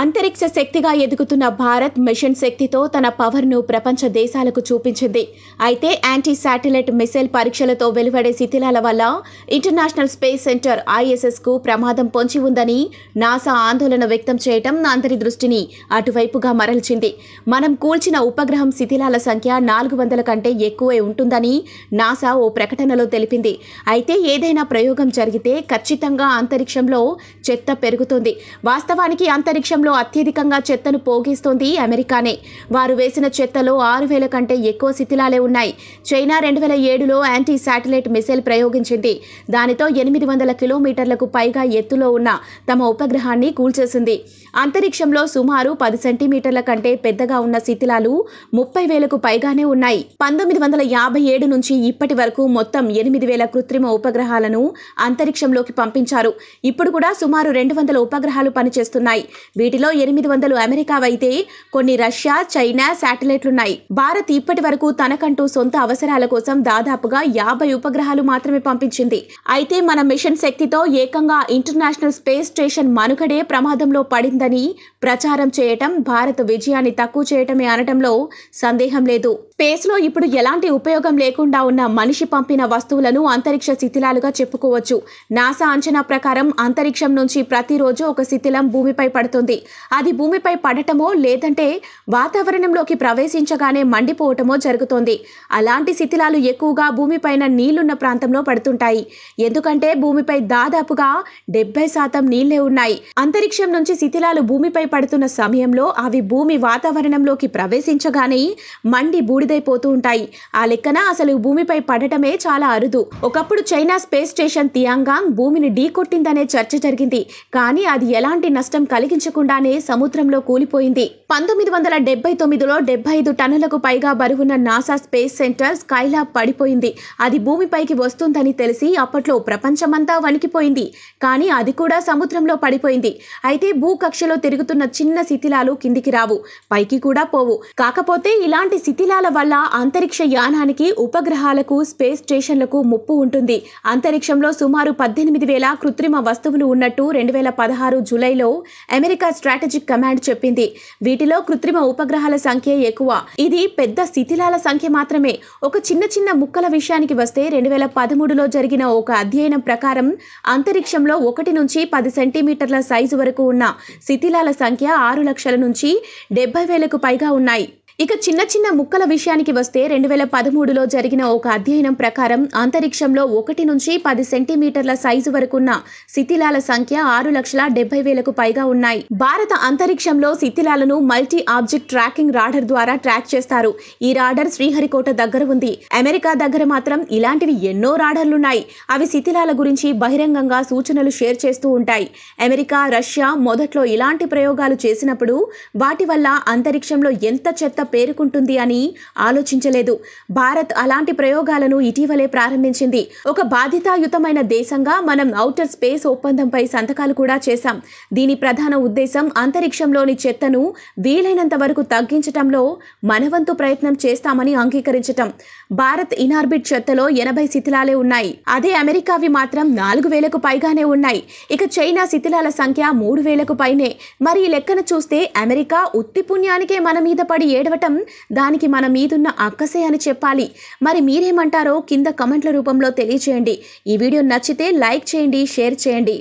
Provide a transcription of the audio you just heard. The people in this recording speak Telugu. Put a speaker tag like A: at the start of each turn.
A: అంతరిక్ష శక్తిగా ఎదుగుతున్న భారత్ మిషన్ శక్తితో తన పవర్ను ప్రపంచ దేశాలకు చూపించింది అయితే యాంటీ శాటిలైట్ మిసైల్ పరీక్షలతో వెలువడే శిథిలాల వల్ల ఇంటర్నేషనల్ స్పేస్ సెంటర్ ఐఎస్ఎస్కు ప్రమాదం పొంచి ఉందని నాసా ఆందోళన వ్యక్తం చేయటం అందరి దృష్టిని అటువైపుగా మరల్చింది మనం కూల్చిన ఉపగ్రహం శిథిలాల సంఖ్య నాలుగు వందల కంటే ఎక్కువే ఉంటుందని నాసా ఓ ప్రకటనలో తెలిపింది అయితే ఏదైనా ప్రయోగం జరిగితే ఖచ్చితంగా అంతరిక్షంలో చెత్త పెరుగుతుంది వాస్తవానికి అంతరిక్షంలో ప్రపంచంలో అత్యధికంగా చెత్తను పోగిస్తోంది అమెరికానే వారు వేసిన చెత్తలో ఆరు వేల కంటే ఎక్కువ శిథిలాలే ఉన్నాయి చైనా రెండు వేల ఏడులో యాంటీ శాటిలైట్ మిసైల్ ప్రయోగించింది దానితో ఎనిమిది వందల కిలోమీటర్లకు పైగా ఎత్తులో ఉన్న తమ ఉపగ్రహాన్ని కూల్చేసింది అంతరిక్షంలో సుమారు పది సెంటీమీటర్ల కంటే పెద్దగా ఉన్న శిథిలాలు ముప్పై వేలకు పైగానే ఉన్నాయి పంతొమ్మిది వందల యాభై ఏడు నుంచి ఇప్పటి వరకు మొత్తం ఎనిమిది వేల కృత్రిమ ఉపగ్రహాలను అంతరిక్షంలోకి పంపించారు ఇప్పుడు కూడా సుమారు రెండు వందల ఉపగ్రహాలు పనిచేస్తున్నాయి వీటి వీటిలో ఎనిమిది వందలు అమెరికా అయితే కొన్ని రష్యా చైనా శాటిలైట్లున్నాయి భారత్ ఇప్పటి వరకు తనకంటూ సొంత అవసరాల కోసం దాదాపుగా యాభై ఉపగ్రహాలు మాత్రమే పంపించింది అయితే మన మిషన్ శక్తితో ఏకంగా ఇంటర్నేషనల్ స్పేస్ స్టేషన్ మనుగడే ప్రమాదంలో పడిందని ప్రచారం చేయటం భారత్ విజయాన్ని తక్కువ చేయటమే అనటంలో సందేహం లేదు స్పేస్లో ఇప్పుడు ఎలాంటి ఉపయోగం లేకుండా ఉన్న మనిషి పంపిన వస్తువులను అంతరిక్ష శిథిలాలుగా చెప్పుకోవచ్చు నాసా అంచనా ప్రకారం అంతరిక్షం నుంచి ప్రతిరోజు ఒక శిథిలం భూమిపై పడుతుంది అది భూమిపై పడటమో లేదంటే వాతావరణంలోకి ప్రవేశించగానే మండిపోవటమో జరుగుతోంది అలాంటి శిథిలాలు ఎక్కువగా భూమిపైన నీళ్లున్న ప్రాంతంలో పడుతుంటాయి ఎందుకంటే భూమిపై దాదాపుగా డెబ్బై శాతం నీళ్లే ఉన్నాయి అంతరిక్షం నుంచి శిథిలాలు భూమిపై పడుతున్న సమయంలో అవి భూమి వాతావరణంలోకి ప్రవేశించగానే మండి బూడిదైపోతూ ఉంటాయి ఆ లెక్కన అసలు భూమిపై పడటమే చాలా అరుదు ఒకప్పుడు చైనా స్పేస్ స్టేషన్ తియాంగాంగ్ భూమిని ఢీకొట్టిందనే చర్చ జరిగింది కానీ అది ఎలాంటి నష్టం కలిగించకుండా తెలియకుండానే సముద్రంలో కూలిపోయింది పంతొమ్మిది వందల డెబ్బై తొమ్మిదిలో డెబ్బై ఐదు టన్నులకు పైగా బరువున్న నాసా స్పేస్ సెంటర్ స్కైలాబ్ పడిపోయింది అది భూమిపైకి వస్తుందని తెలిసి అప్పట్లో ప్రపంచమంతా వణికిపోయింది కానీ అది కూడా సముద్రంలో పడిపోయింది అయితే భూకక్షలో తిరుగుతున్న చిన్న శిథిలాలు కిందికి రావు పైకి కూడా పోవు కాకపోతే ఇలాంటి శిథిలాల వల్ల అంతరిక్ష యానానికి ఉపగ్రహాలకు స్పేస్ స్టేషన్లకు ముప్పు ఉంటుంది అంతరిక్షంలో సుమారు పద్దెనిమిది వేల కృత్రిమ వస్తువులు ఉన్నట్టు రెండు వేల పదహారు జూలైలో అమెరికా స్ట్రాటజిక్ కమాండ్ చెప్పింది వీటిలో కృత్రిమ ఉపగ్రహాల సంఖ్య ఎక్కువ ఇది పెద్ద శిథిలాల సంఖ్య మాత్రమే ఒక చిన్న చిన్న ముక్కల విషయానికి వస్తే రెండు వేల పదమూడులో జరిగిన ఒక అధ్యయనం ప్రకారం అంతరిక్షంలో ఒకటి నుంచి పది సెంటీమీటర్ల సైజు వరకు ఉన్న శిథిలాల సంఖ్య ఆరు లక్షల నుంచి డెబ్బై వేలకు పైగా ఉన్నాయి ఇక చిన్న చిన్న ముక్కల విషయానికి వస్తే రెండు వేల పదమూడులో జరిగిన ఒక అధ్యయనం ప్రకారం అంతరిక్షంలో ఒకటి నుంచి పది సెంటీమీటర్ల సైజు వరకున్న శిథిలాల సంఖ్య ఆరు లక్షల డెబ్బై వేలకు పైగా ఉన్నాయి భారత అంతరిక్షంలో శిథిలాలను మల్టీ ఆబ్జెక్ట్ ట్రాకింగ్ రాడర్ ద్వారా ట్రాక్ చేస్తారు ఈ రాడర్ శ్రీహరికోట దగ్గర ఉంది అమెరికా దగ్గర మాత్రం ఇలాంటివి ఎన్నో రాడర్లున్నాయి అవి శిథిలాల గురించి బహిరంగంగా సూచనలు షేర్ చేస్తూ ఉంటాయి అమెరికా రష్యా మొదట్లో ఇలాంటి ప్రయోగాలు చేసినప్పుడు వాటి వల్ల అంతరిక్షంలో ఎంత చెత్త పేరుకుంటుంది అని ఆలోచించలేదు భారత్ అలాంటి ప్రయోగాలను ఇటీవలే ప్రారంభించింది ఒక బాధితాయుతమైన దేశంగా మనం ఔటర్ స్పేస్ ఒప్పందంపై సంతకాలు కూడా చేశాం దీని ప్రధాన ఉద్దేశం అంతరిక్షంలోని చెత్తను వీలైనంత వరకు తగ్గించటంలో మనవంతు ప్రయత్నం చేస్తామని అంగీకరించటం భారత్ ఇనార్బిట్ చెత్తలో ఎనభై శిథిలాలే ఉన్నాయి అదే అమెరికావి మాత్రం నాలుగు వేలకు పైగానే ఉన్నాయి ఇక చైనా శిథిలాల సంఖ్య మూడు వేలకు పైనే మరి ఈ లెక్కన చూస్తే అమెరికా ఉత్తి పుణ్యానికే మన మీద పడి ఏడవ ఇవ్వటం దానికి మన మీదున్న అక్కసే అని చెప్పాలి మరి మీరేమంటారో కింద కమెంట్ల రూపంలో తెలియచేయండి ఈ వీడియో నచ్చితే లైక్ చేయండి షేర్ చేయండి